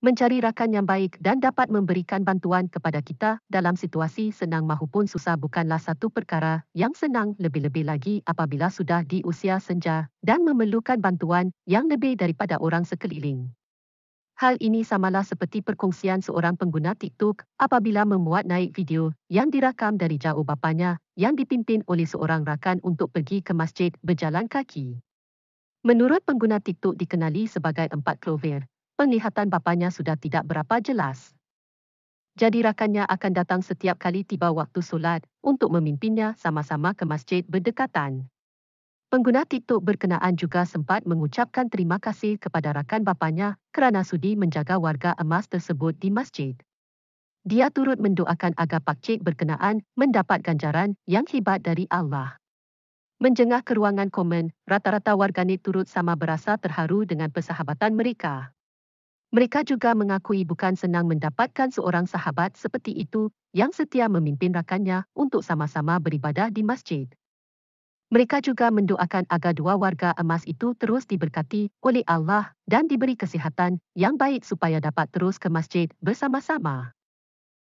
mencari rakan yang baik dan dapat memberikan bantuan kepada kita dalam situasi senang mahupun susah bukanlah satu perkara yang senang lebih-lebih lagi apabila sudah di usia senja dan memerlukan bantuan yang lebih daripada orang sekeliling. Hal ini samalah seperti perkongsian seorang pengguna TikTok apabila memuat naik video yang dirakam dari jauh bapanya yang dipimpin oleh seorang rakan untuk pergi ke masjid berjalan kaki. Menurut pengguna TikTok dikenali sebagai Empat Clover, penglihatan bapanya sudah tidak berapa jelas. Jadi rakannya akan datang setiap kali tiba waktu solat untuk memimpinnya sama-sama ke masjid berdekatan. Pengguna TikTok berkenaan juga sempat mengucapkan terima kasih kepada rakan bapanya kerana sudi menjaga warga emas tersebut di masjid. Dia turut mendoakan agar Pak Cik berkenaan mendapat ganjaran yang hebat dari Allah. Menjengah ke ruangan komen, rata-rata warganet turut sama berasa terharu dengan persahabatan mereka. Mereka juga mengakui bukan senang mendapatkan seorang sahabat seperti itu yang setia memimpin rakannya untuk sama-sama beribadah di masjid. Mereka juga mendoakan agar dua warga emas itu terus diberkati oleh Allah dan diberi kesihatan yang baik supaya dapat terus ke masjid bersama-sama.